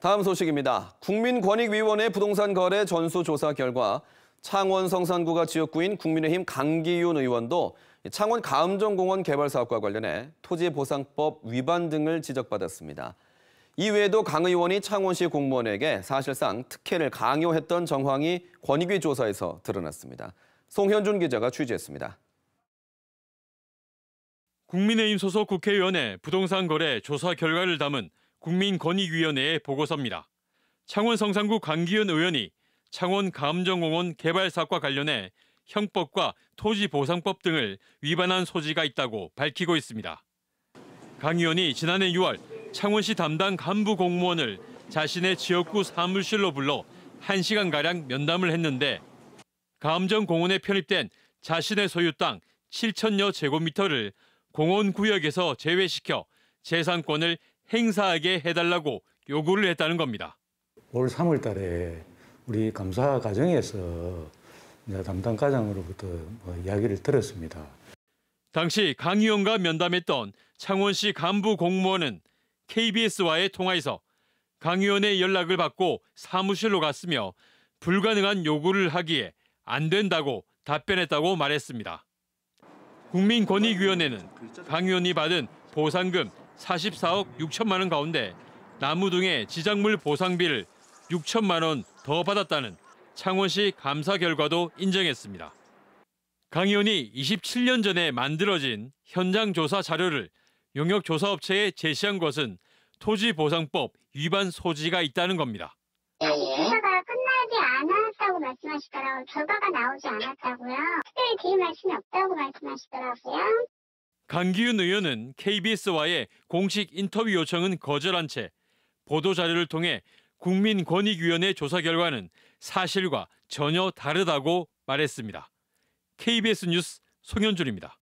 다음 소식입니다. 국민권익위원회 부동산 거래 전수조사 결과 창원 성산구가 지역구인 국민의힘 강기윤 의원도 창원 가암정공원 개발 사업과 관련해 토지보상법 위반 등을 지적받았습니다. 이외에도 강 의원이 창원시 공무원에게 사실상 특혜를 강요했던 정황이 권익위 조사에서 드러났습니다. 송현준 기자가 취재했습니다. 국민의힘 소속 국회의원의 부동산 거래 조사 결과를 담은 국민권익위원회의 보고서입니다. 창원 성산구 강기현 의원이 창원 감정공원 개발 사과 관련해 형법과 토지보상법 등을 위반한 소지가 있다고 밝히고 있습니다. 강 의원이 지난해 6월 창원시 담당 간부 공무원을 자신의 지역구 사무실로 불러 1시간가량 면담을 했는데 감정공원에 편입된 자신의 소유 땅 7천여 제곱미터를 공원 구역에서 제외시켜 재산권을 행사하게 해달라고 요구를 했다는 겁니다. 올 3월 달에 우리 감사 과정에서 담당 과장으로부터 뭐 이야기를 들었습니다. 당시 강 의원과 면담했던 창원시 간부 공무원은 KBS와의 통화에서 강 의원의 연락을 받고 사무실로 갔으며 불가능한 요구를 하기에 안 된다고 답변했다고 말했습니다. 국민권익위원회는 강 의원이 받은 보상금 44억 6천만 원 가운데 나무 등의 지작물 보상비를 6천만 원 더 받았다는 창원시 감사 결과도 인정했습니다. 강 의원이 27년 전에 만들어진 현장 조사 자료를 용역 조사업체에 제시한 것은 토지보상법 위반 소지가 있다는 겁니다. 네, 조사가 끝나지 않았다고 말씀하시더라고요. 결과가 나오지 않았다고요. 특별히 드릴 말씀이 없다고 말씀하시더라고요. 강기윤 의원은 KBS와의 공식 인터뷰 요청은 거절한 채 보도자료를 통해 국민권익위원회 조사 결과는 사실과 전혀 다르다고 말했습니다. KBS 뉴스 송현준입니다.